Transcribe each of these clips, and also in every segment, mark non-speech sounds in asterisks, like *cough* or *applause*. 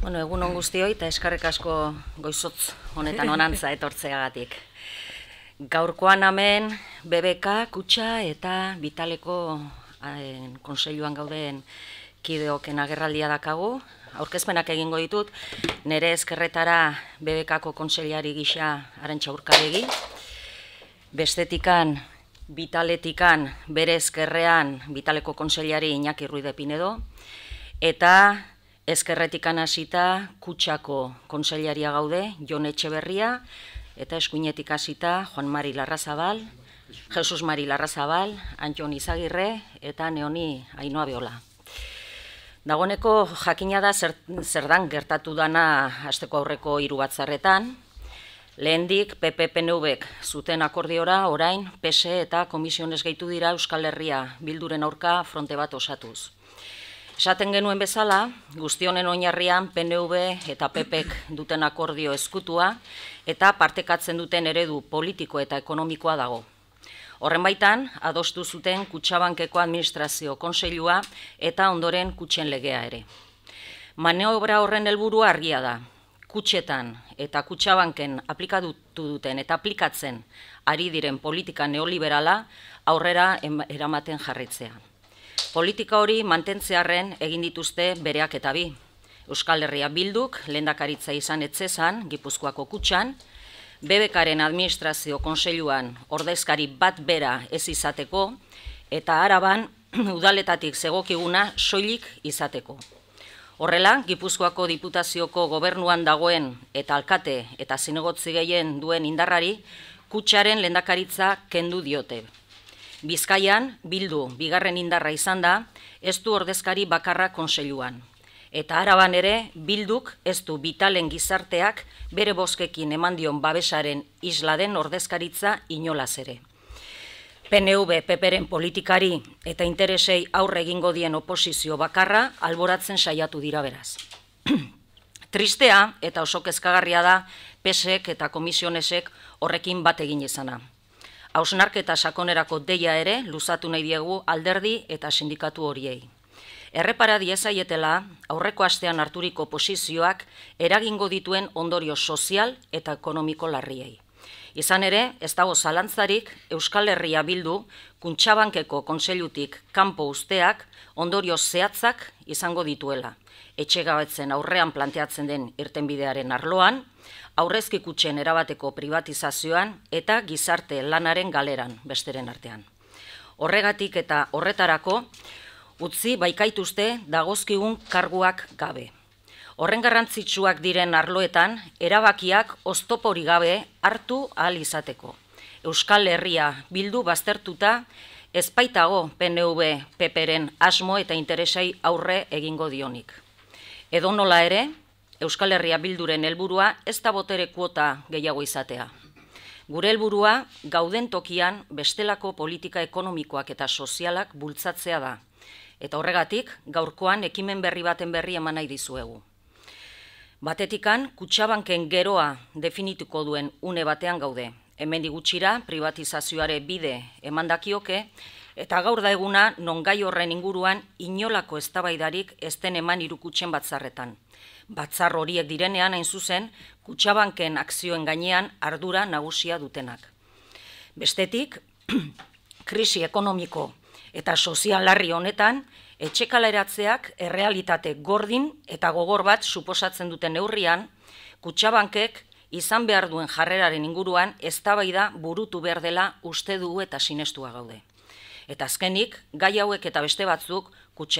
Bueno, egun on guztio eta eskarrik asko goizotz honetan onantza etortzeagatik. Gaurkoan hemen BBK, Kutsa eta Bitaleko en, eh, konseiluan gauden kideoken agerraldia dakagu. Aurkezpenak egingo ditut, nire eskerretara BBKko konseliari gisa arentxa urkaregi. Bestetikan, Bitaletikan, bere eskerrean Bitaleko konseliari Iñaki Ruide Pinedo. Eta Ezkerretik hasita kutsako konseliaria gaude, Jon Etxeberria, eta eskuinetik hasita Juan Mari Larrazabal, Jesus Mari Larrazabal, Antion Izagirre, eta Neoni Ainoa Beola. Dagoneko jakina da zer, dan gertatu dana asteko aurreko hiru batzarretan, Lehendik PP zuten akordiora orain PSE eta komisiones gehitu dira Euskal Herria bilduren aurka fronte bat osatuz. Esaten genuen bezala, guztionen oinarrian PNV eta PPek duten akordio eskutua eta partekatzen duten eredu politiko eta ekonomikoa dago. Horren baitan, adostu zuten Kutsabankeko Administrazio Konseilua eta ondoren Kutsen legea ere. Maneobra horren helburua argia da, kutxetan eta kutsabanken aplikatu duten eta aplikatzen ari diren politika neoliberala aurrera eramaten jarritzea. Politika hori mantentzearen egin dituzte bereak eta bi. Euskal Herria Bilduk, lendakaritza izan etzesan, Gipuzkoako kutxan, Bebekaren administrazio konseiluan ordezkari bat bera ez izateko, eta araban *clears throat* udaletatik zegokiguna soilik izateko. Horrela, Gipuzkoako diputazioko gobernuan dagoen eta alkate eta zinegotzi gehien duen indarrari, kutsaren lendakaritza kendu diote. Bizkaian, bildu, bigarren indarra izan da, ez du ordezkari bakarra konseluan. Eta araban ere, bilduk ez du bitalen gizarteak bere boskekin eman dion babesaren isladen ordezkaritza inolaz ere. PNV, peperen politikari eta interesei aurre egingo dien oposizio bakarra alboratzen saiatu dira beraz. *clears throat* Tristea eta oso kezkagarria da pesek eta komisionesek horrekin bat egin izana hausnarketa sakonerako deia ere luzatu nahi diegu alderdi eta sindikatu horiei. Errepara diezaietela, aurreko astean harturiko posizioak eragingo dituen ondorio sozial eta ekonomiko larriei. Izan ere, ez dago zalantzarik Euskal Herria bildu kuntxabankeko kontseilutik kanpo usteak ondorio zehatzak izango dituela. Etxe gabetzen aurrean planteatzen den irtenbidearen arloan, aurrezki kutxen erabateko privatizazioan eta gizarte lanaren galeran besteren artean. Horregatik eta horretarako, utzi baikaituzte dagozkigun karguak gabe. Horren garrantzitsuak diren arloetan, erabakiak oztopori gabe hartu ahal izateko. Euskal Herria bildu baztertuta, ezpaitago PNV peperen asmo eta interesai aurre egingo dionik. Edo nola ere, Euskal Herria bilduren helburua ez da botere kuota gehiago izatea. Gure helburua gauden tokian bestelako politika ekonomikoak eta sozialak bultzatzea da. Eta horregatik, gaurkoan ekimen berri baten berri eman nahi dizuegu. Batetikan, kutsabanken geroa definituko duen une batean gaude. Hemen digutxira, privatizazioare bide emandakioke, eta gaur da eguna, non horren inguruan, inolako eztabaidarik ezten eman irukutzen batzarretan. Batzar horiek direnean, hain zuzen, kutsabanken akzioen gainean ardura nagusia dutenak. Bestetik, *clears throat* krisi ekonomiko eta sozial larri honetan, etxekaleratzeak errealitate gordin eta gogor bat suposatzen duten neurrian, kutsabankek izan behar duen jarreraren inguruan eztabaida burutu behar dela uste du eta sinestua gaude. Eta azkenik, gai hauek eta beste batzuk,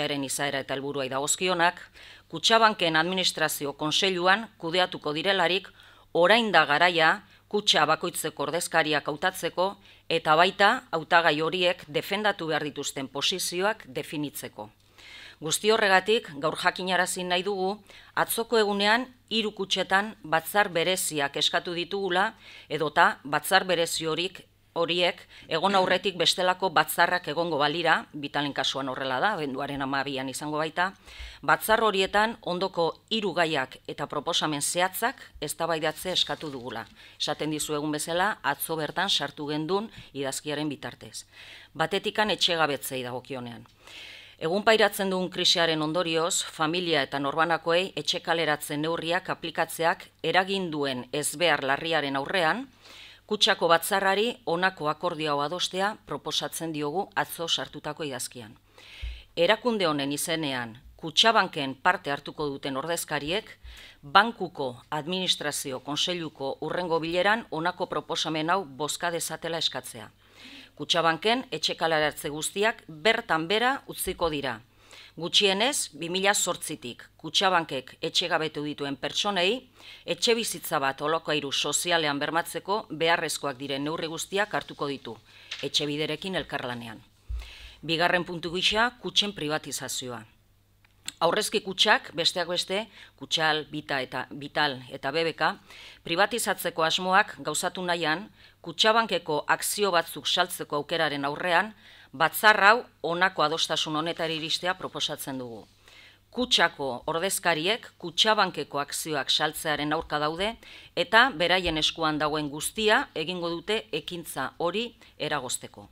eren izaera eta helburua idagozkionak, kutsabanken administrazio konseiluan kudeatuko direlarik, orain da garaia, kutsa bakoitzeko ordezkariak hautatzeko eta baita hautagai horiek defendatu behar dituzten posizioak definitzeko. Guzti horregatik gaur jakinarazi nahi dugu atzoko egunean hiru kutxetan batzar bereziak eskatu ditugula edota batzar berezi horik horiek egon aurretik bestelako batzarrak egongo balira, bitalen kasuan horrela da, benduaren amabian izango baita, batzar horietan ondoko hiru gaiak eta proposamen zehatzak eztabaidatze eskatu dugula. Esaten dizu egun bezala, atzo bertan sartu gendun idazkiaren bitartez. Batetikan etxe etxegabetzei dagokionean. Egun pairatzen duen krisiaren ondorioz, familia eta norbanakoei etxekaleratzen neurriak aplikatzeak eragin duen ezbehar larriaren aurrean, Kutsako batzarrari onako akordioa adostea proposatzen diogu atzo sartutako idazkian. Erakunde honen izenean, Kutsabanken parte hartuko duten ordezkariek, Bankuko Administrazio Konseiluko urrengo bileran onako proposamen hau boska dezatela eskatzea. Kutsabanken etxekalaratze guztiak bertan bera utziko dira, Gutxienez, 2000 sortzitik, kutsabankek etxe gabetu dituen pertsonei, etxe bizitza bat oloko sozialean bermatzeko beharrezkoak diren neurri guztiak hartuko ditu, etxe biderekin elkarlanean. Bigarren puntu gisa, kutsen privatizazioa. Aurrezki kutsak, besteak beste, kutsal, bita eta bital eta bebeka, privatizatzeko asmoak gauzatu nahian, kutsabankeko akzio batzuk saltzeko aukeraren aurrean, batzar hau honako adostasun honetari iristea proposatzen dugu. Kutsako ordezkariek kutsabankeko akzioak saltzearen aurka daude eta beraien eskuan dagoen guztia egingo dute ekintza hori eragosteko.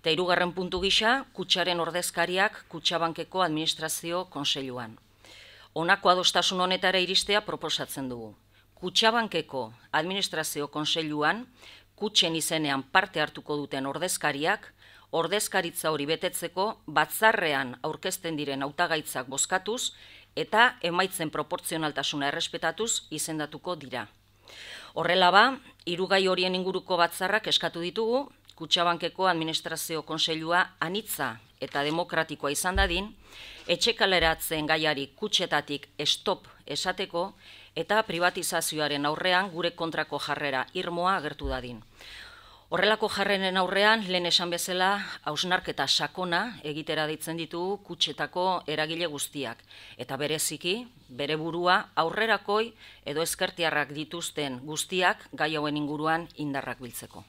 Eta irugarren puntu gisa, kutsaren ordezkariak kutsabankeko administrazio konseiluan. Honako adostasun honetara iristea proposatzen dugu. Kutsabankeko administrazio konseiluan kutsen izenean parte hartuko duten ordezkariak ordezkaritza hori betetzeko batzarrean aurkezten diren hautagaitzak bozkatuz eta emaitzen proportzionaltasuna errespetatuz izendatuko dira. Horrela ba, irugai horien inguruko batzarrak eskatu ditugu, Kutsabankeko Administrazio Konseilua anitza eta demokratikoa izan dadin, etxekaleratzen gaiari kutsetatik estop esateko eta privatizazioaren aurrean gure kontrako jarrera irmoa agertu dadin. Horrelako jarrenen aurrean, lehen esan bezala, ausnarketa sakona egitera ditzen ditu kutsetako eragile guztiak. Eta bereziki, bere burua aurrerakoi edo ezkertiarrak dituzten guztiak gai hauen inguruan indarrak biltzeko.